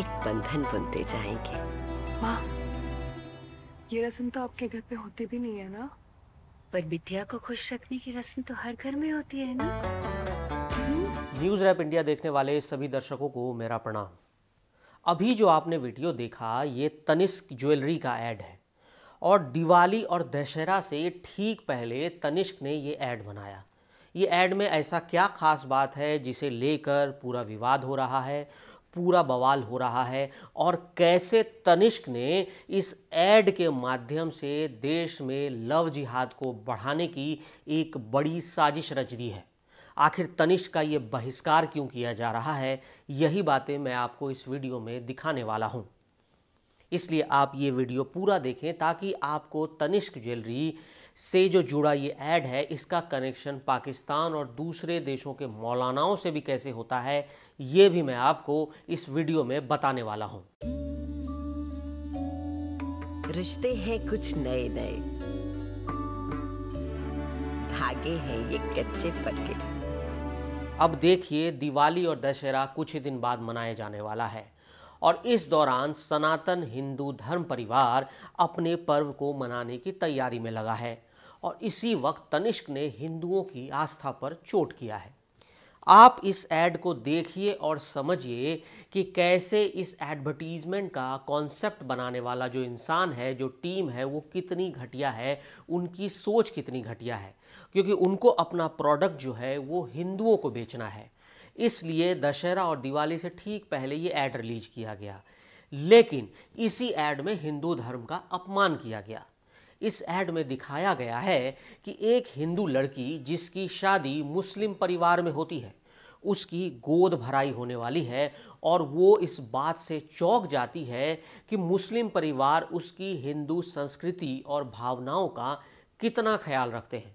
एक बंधन बुनते जाएंगे माँ ये रस्म तो आपके घर पे होती भी नहीं है ना पर बिटिया को खुश रखने की रस्म तो हर घर में होती है ना हम्म। न्यूज रैप इंडिया देखने वाले सभी दर्शकों को मेरा प्रणाम अभी जो आपने वीडियो देखा ये तनिष्क ज्वेलरी का ऐड है और दिवाली और दशहरा से ठीक पहले तनिष्क ने ये ऐड बनाया ये ऐड में ऐसा क्या खास बात है जिसे लेकर पूरा विवाद हो रहा है पूरा बवाल हो रहा है और कैसे तनिष्क ने इस ऐड के माध्यम से देश में लव जिहाद को बढ़ाने की एक बड़ी साजिश रच दी है आखिर तनिष्क का ये बहिष्कार क्यों किया जा रहा है यही बातें मैं आपको इस वीडियो में दिखाने वाला हूँ इसलिए आप ये वीडियो पूरा देखें ताकि आपको तनिष्क ज्वेलरी से जो जुड़ा ये ऐड है इसका कनेक्शन पाकिस्तान और दूसरे देशों के मौलानाओं से भी कैसे होता है ये भी मैं आपको इस वीडियो में बताने वाला हूँ रिश्ते हैं कुछ नए नए धागे हैं ये कच्चे पक्के अब देखिए दिवाली और दशहरा कुछ ही दिन बाद मनाया जाने वाला है और इस दौरान सनातन हिंदू धर्म परिवार अपने पर्व को मनाने की तैयारी में लगा है और इसी वक्त तनिष्क ने हिंदुओं की आस्था पर चोट किया है आप इस एड को देखिए और समझिए कि कैसे इस एडवर्टीजमेंट का कॉन्सेप्ट बनाने वाला जो इंसान है जो टीम है वो कितनी घटिया है उनकी सोच कितनी घटिया है क्योंकि उनको अपना प्रोडक्ट जो है वो हिंदुओं को बेचना है इसलिए दशहरा और दिवाली से ठीक पहले ये ऐड रिलीज किया गया लेकिन इसी एड में हिंदू धर्म का अपमान किया गया इस एड में दिखाया गया है कि एक हिंदू लड़की जिसकी शादी मुस्लिम परिवार में होती है उसकी गोद भराई होने वाली है और वो इस बात से चौंक जाती है कि मुस्लिम परिवार उसकी हिंदू संस्कृति और भावनाओं का कितना ख्याल रखते हैं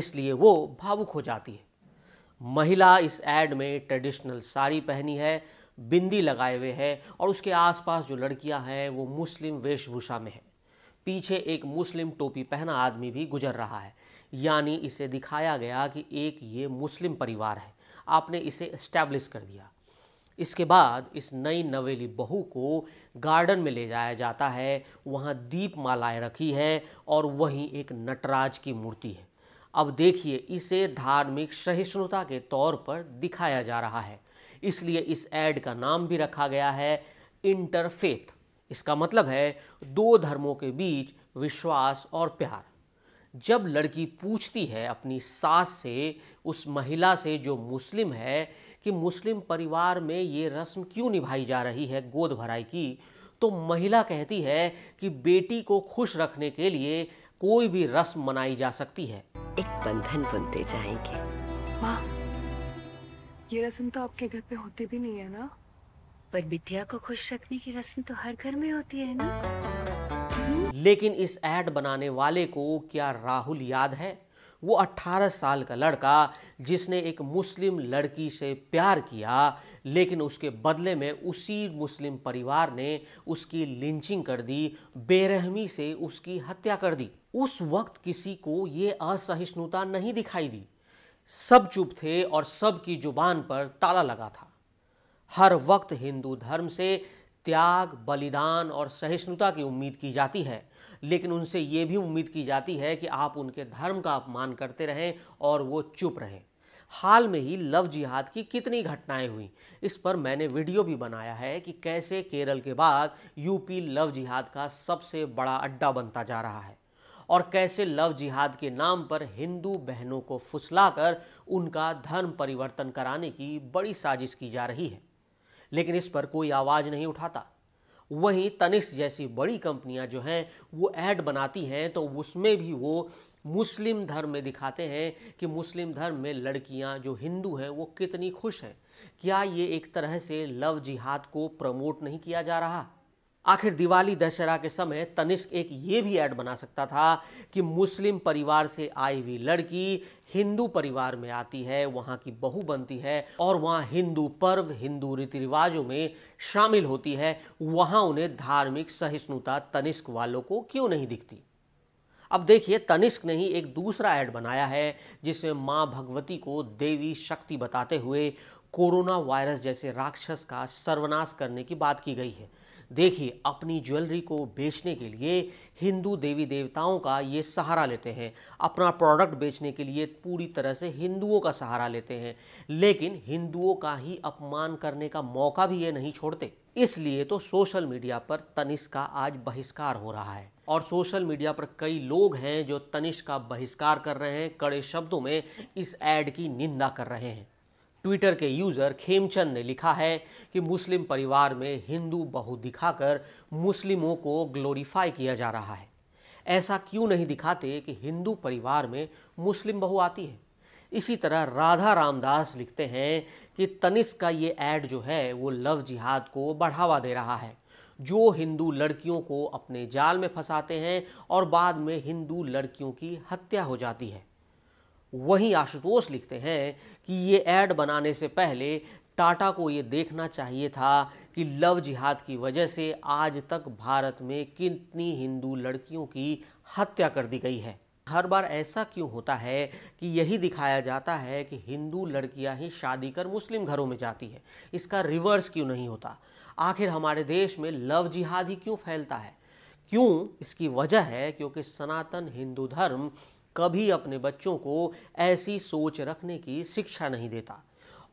इसलिए वो भावुक हो जाती है महिला इस एड में ट्रेडिशनल साड़ी पहनी है बिंदी लगाए हुए है और उसके आसपास जो लड़कियां हैं वो मुस्लिम वेशभूषा में है पीछे एक मुस्लिम टोपी पहना आदमी भी गुजर रहा है यानी इसे दिखाया गया कि एक ये मुस्लिम परिवार है आपने इसे इस्टेब्लिश कर दिया इसके बाद इस नई नवेली बहू को गार्डन में ले जाया जाता है वहाँ दीप मालाएँ रखी हैं और वहीं एक नटराज की मूर्ति है अब देखिए इसे धार्मिक सहिष्णुता के तौर पर दिखाया जा रहा है इसलिए इस एड का नाम भी रखा गया है इंटरफेथ इसका मतलब है दो धर्मों के बीच विश्वास और प्यार जब लड़की पूछती है अपनी सास से उस महिला से जो मुस्लिम है कि मुस्लिम परिवार में ये रस्म क्यों निभाई जा रही है गोद भराई की तो महिला कहती है कि बेटी को खुश रखने के लिए कोई भी रस्म मनाई जा सकती है एक बंधन बनते जाएंगे माँ ये रस्म तो आपके घर पे होती भी नहीं है ना पर बिटिया को खुश रखने की रस्म तो हर घर में होती है ना लेकिन इस एड बनाने वाले को क्या राहुल याद है वो 18 साल का लड़का जिसने एक मुस्लिम लड़की से प्यार किया लेकिन उसके बदले में उसी मुस्लिम परिवार ने उसकी लिंचिंग कर दी बेरहमी से उसकी हत्या कर दी उस वक्त किसी को ये असहिष्णुता नहीं दिखाई दी सब चुप थे और सबकी जुबान पर ताला लगा था हर वक्त हिंदू धर्म से त्याग बलिदान और सहिष्णुता की उम्मीद की जाती है लेकिन उनसे ये भी उम्मीद की जाती है कि आप उनके धर्म का अपमान करते रहें और वो चुप रहें हाल में ही लव जिहाद की कितनी घटनाएं हुई इस पर मैंने वीडियो भी बनाया है कि कैसे केरल के बाद यूपी लव जिहाद का सबसे बड़ा अड्डा बनता जा रहा है और कैसे लव जिहाद के नाम पर हिंदू बहनों को फुसलाकर उनका धर्म परिवर्तन कराने की बड़ी साजिश की जा रही है लेकिन इस पर कोई आवाज़ नहीं उठाता वहीं तनिष जैसी बड़ी कंपनियां जो हैं वो ऐड बनाती हैं तो उसमें भी वो मुस्लिम धर्म में दिखाते हैं कि मुस्लिम धर्म में लड़कियां जो हिंदू हैं वो कितनी खुश हैं क्या ये एक तरह से लव जिहाद को प्रमोट नहीं किया जा रहा आखिर दिवाली दशहरा के समय तनिष्क एक ये भी ऐड बना सकता था कि मुस्लिम परिवार से आई हुई लड़की हिंदू परिवार में आती है वहाँ की बहू बनती है और वहाँ हिंदू पर्व हिंदू रीति रिवाजों में शामिल होती है वहाँ उन्हें धार्मिक सहिष्णुता तनिष्क वालों को क्यों नहीं दिखती अब देखिए तनिष्क ने ही एक दूसरा ऐड बनाया है जिसमें माँ भगवती को देवी शक्ति बताते हुए कोरोना वायरस जैसे राक्षस का सर्वनाश करने की बात की गई है देखिए अपनी ज्वेलरी को बेचने के लिए हिंदू देवी देवताओं का ये सहारा लेते हैं अपना प्रोडक्ट बेचने के लिए पूरी तरह से हिंदुओं का सहारा लेते हैं लेकिन हिंदुओं का ही अपमान करने का मौका भी ये नहीं छोड़ते इसलिए तो सोशल मीडिया पर तनिष का आज बहिष्कार हो रहा है और सोशल मीडिया पर कई लोग हैं जो तनिष का बहिष्कार कर रहे हैं कड़े शब्दों में इस ऐड की निंदा कर रहे हैं ट्विटर के यूज़र खेमचंद ने लिखा है कि मुस्लिम परिवार में हिंदू बहु दिखाकर मुस्लिमों को ग्लोरीफाई किया जा रहा है ऐसा क्यों नहीं दिखाते कि हिंदू परिवार में मुस्लिम बहू आती है इसी तरह राधा रामदास लिखते हैं कि तनिस का ये ऐड जो है वो लव जिहाद को बढ़ावा दे रहा है जो हिंदू लड़कियों को अपने जाल में फंसाते हैं और बाद में हिंदू लड़कियों की हत्या हो जाती है वहीं आशुतोष लिखते हैं कि ये ऐड बनाने से पहले टाटा को ये देखना चाहिए था कि लव जिहाद की वजह से आज तक भारत में कितनी हिंदू लड़कियों की हत्या कर दी गई है हर बार ऐसा क्यों होता है कि यही दिखाया जाता है कि हिंदू लड़कियां ही शादी कर मुस्लिम घरों में जाती है इसका रिवर्स क्यों नहीं होता आखिर हमारे देश में लव जिहाद ही क्यों फैलता है क्यों इसकी वजह है क्योंकि सनातन हिंदू धर्म कभी अपने बच्चों को ऐसी सोच रखने की शिक्षा नहीं देता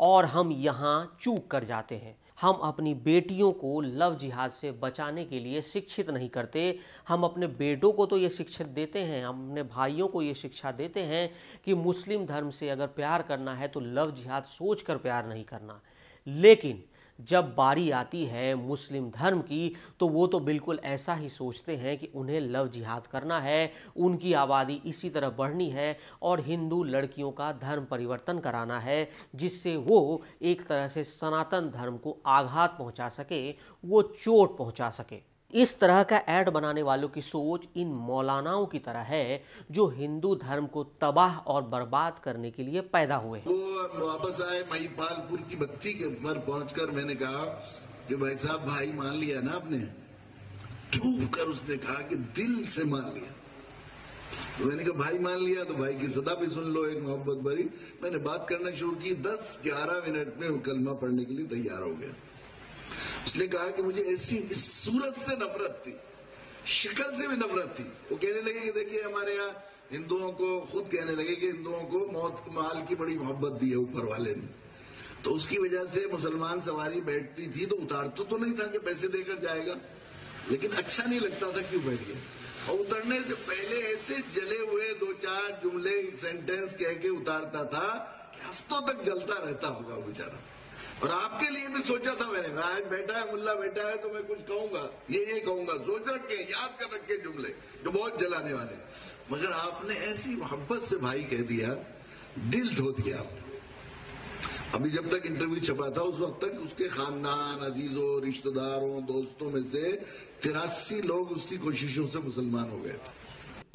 और हम यहाँ चूक कर जाते हैं हम अपनी बेटियों को लव जिहाद से बचाने के लिए शिक्षित नहीं करते हम अपने बेटों को तो ये शिक्षित देते हैं हम अपने भाइयों को ये शिक्षा देते हैं कि मुस्लिम धर्म से अगर प्यार करना है तो लव जिहाद सोच कर प्यार नहीं करना लेकिन जब बारी आती है मुस्लिम धर्म की तो वो तो बिल्कुल ऐसा ही सोचते हैं कि उन्हें लव जिहाद करना है उनकी आबादी इसी तरह बढ़नी है और हिंदू लड़कियों का धर्म परिवर्तन कराना है जिससे वो एक तरह से सनातन धर्म को आघात पहुंचा सके वो चोट पहुंचा सके इस तरह का ऐड बनाने वालों की सोच इन मौलानाओं की तरह है जो हिंदू धर्म को तबाह और बर्बाद करने के लिए पैदा हुए वो वापस आए पालपुर की बत्ती के ऊपर पहुंचकर मैंने कहा कि भाई साहब भाई मान लिया ना आपने ठूक कर उसने कहा कि दिल से मान लिया तो मैंने कहा भाई मान लिया तो भाई की सदा भी सुन लो एक मोहब्बत भरी मैंने बात करना शुरू की दस ग्यारह मिनट में कलमा पढ़ने के लिए तैयार हो गया उसने कहा कि मुझे ऐसी सूरत से नफरत थी शिकल से भी नफरत थी वो कहने लगे कि देखिए हमारे यहाँ हिंदुओं को खुद कहने लगे कि हिंदुओं को मौत माल की बड़ी मोहब्बत दी है ऊपर वाले ने तो उसकी वजह से मुसलमान सवारी बैठती थी तो उतारता तो नहीं था कि पैसे देकर जाएगा लेकिन अच्छा नहीं लगता था क्यों बैठ गया और उतरने से पहले ऐसे जले हुए दो चार जुमले सेंटेंस कह के उतारता था हफ्तों तक जलता रहता होगा बेचारा और आपके लिए भी सोचा था मैंने मैं बैठा है मुल्ला बैठा है तो मैं कुछ कहूंगा ये ये कहूंगा सोच रखे याद कर रखे जुमले जो बहुत जलाने वाले मगर आपने ऐसी मोहब्बत से भाई कह दिया दिल धो दिया अभी जब तक इंटरव्यू छपा था उस वक्त तक उसके खानदान अजीजों रिश्तेदारों दोस्तों में से तिरासी लोग उसकी कोशिशों से मुसलमान हो गए थे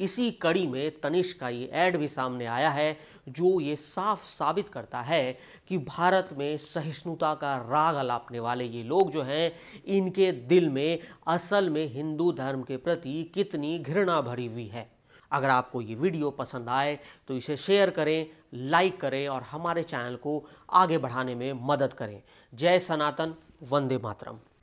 इसी कड़ी में तनिष का ये ऐड भी सामने आया है जो ये साफ साबित करता है कि भारत में सहिष्णुता का राग अलापने वाले ये लोग जो हैं इनके दिल में असल में हिंदू धर्म के प्रति कितनी घृणा भरी हुई है अगर आपको ये वीडियो पसंद आए तो इसे शेयर करें लाइक करें और हमारे चैनल को आगे बढ़ाने में मदद करें जय सनातन वंदे मातरम